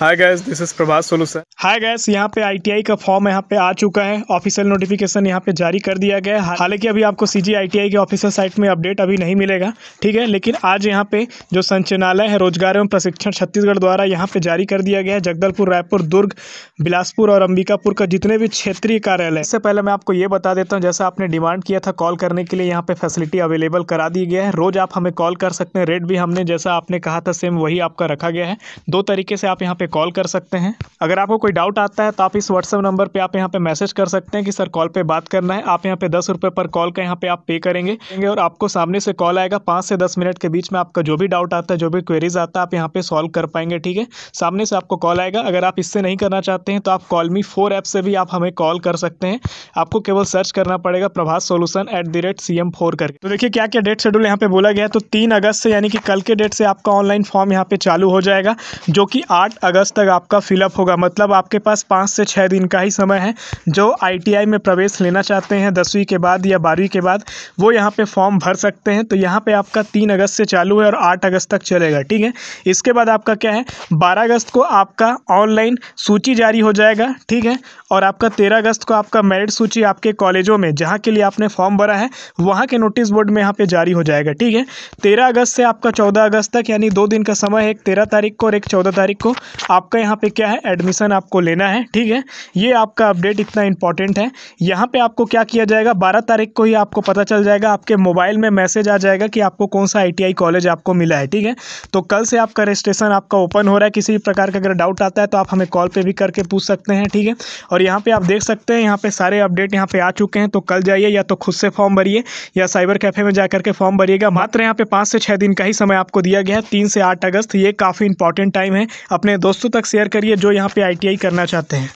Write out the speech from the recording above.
hi guys this is Prabhas Sonu sir hi guys यहाँ पे ITI का फॉर्म यहाँ पे आ चुका है ऑफिशियल नोटिफिकेशन यहाँ पे जारी कर दिया गया है हालांकि अभी आपको सीजी आईटीआई के ऑफिशियल साइट में अपडेट अभी नहीं मिलेगा ठीक है लेकिन आज यहाँ पे जो संचालय है रोजगार एवं प्रशिक्षण छत्तीसगढ़ द्वारा यहाँ पे जारी कर दिया गया है जगदलपुर रायपुर दुर्ग बिलासपुर और अंबिकापुर का जितने भी क्षेत्रीय कार्यालय इससे पहले मैं आपको ये बता देता हूँ जैसा आपने डिमांड किया था कॉल करने के लिए यहाँ पे फैसिलिटी अवेलेबल करा दी गया है रोज आप हमें कॉल कर सकते हैं रेट भी हमने जैसा आपने कहा था सेम वही आपका रखा गया है दो तरीके से आप यहाँ पे कॉल कर सकते हैं अगर आपको कोई डाउट आता है तो आप इस व्हाट्सअप नंबर पर आप यहाँ पर मैसेज कर सकते हैं कि सर कॉल पर बात करना है आप यहाँ पे दस रुपये पर कॉल का यहाँ पे आप पे करेंगे और आपको सामने से कॉल आएगा पाँच से दस मिनट के बीच में आपका जो भी डाउट आता है जो भी क्वेरीज आता है आप यहाँ पे सॉल्व कर पाएंगे ठीक है सामने से आपको कॉल आएगा अगर आप इससे नहीं करना चाहते हैं तो आप कॉल मी फोर ऐप से भी आप हमें कॉल कर सकते हैं आपको केवल सर्च करना पड़ेगा Prabhat solution at the rate C M four करके तो देखिए क्या क्या डेट शेड्यूल यहाँ पे बोला गया है तो तीन अगस्त से यानी कि कल के डेट से आपका ऑनलाइन फॉर्म यहाँ पे चालू हो जाएगा जो कि आठ अगस्त अगस्त तक आपका फिलअप होगा मतलब आपके पास पाँच से छः दिन का ही समय है जो आई में प्रवेश लेना चाहते हैं दसवीं के बाद या बारहवीं के बाद वो यहाँ पर फॉर्म भर सकते हैं तो यहाँ पर आपका तीन अगस्त से चालू है और आठ अगस्त तक चलेगा ठीक है इसके बाद आपका क्या है बारह अगस्त को आपका ऑनलाइन सूची जारी हो जाएगा ठीक है और आपका तेरह अगस्त को आपका मेरिट सूची आपके कॉलेजों में जहाँ के लिए आपने फॉर्म भरा है वहाँ के नोटिस बोर्ड में यहाँ पे जारी हो जाएगा ठीक है तेरह अगस्त से आपका चौदह अगस्त तक यानी दो दिन का समय है एक तेरह तारीख को और एक चौदह तारीख को आपका यहाँ पे क्या है एडमिशन आपको लेना है ठीक है ये आपका अपडेट इतना इंपॉर्टेंट है यहाँ पे आपको क्या किया जाएगा बारह तारीख को ही आपको पता चल जाएगा आपके मोबाइल में मैसेज आ जाएगा कि आपको कौन सा आई कॉलेज आपको मिला है ठीक है तो कल से आपका रजिस्ट्रेशन आपका ओपन हो रहा है किसी भी प्रकार का अगर डाउट आता है तो आप हमें कॉल पर भी करके पूछ सकते हैं ठीक है और यहाँ पर आप देख सकते हैं यहाँ पर सारे अपडेट यहाँ पर आ चुके हैं तो कल जाइए या तो खुद से फॉर्म भरिए या साइबर कैफे में जा करके फॉर्म भरिएगा मात्र यहाँ पर पाँच से छः दिन का ही समय आपको दिया गया है तीन से आठ अगस्त ये काफ़ी इंपॉर्टेंट टाइम है अपने दोस्त दोस्तों तक शेयर करिए जो यहाँ पे आई करना चाहते हैं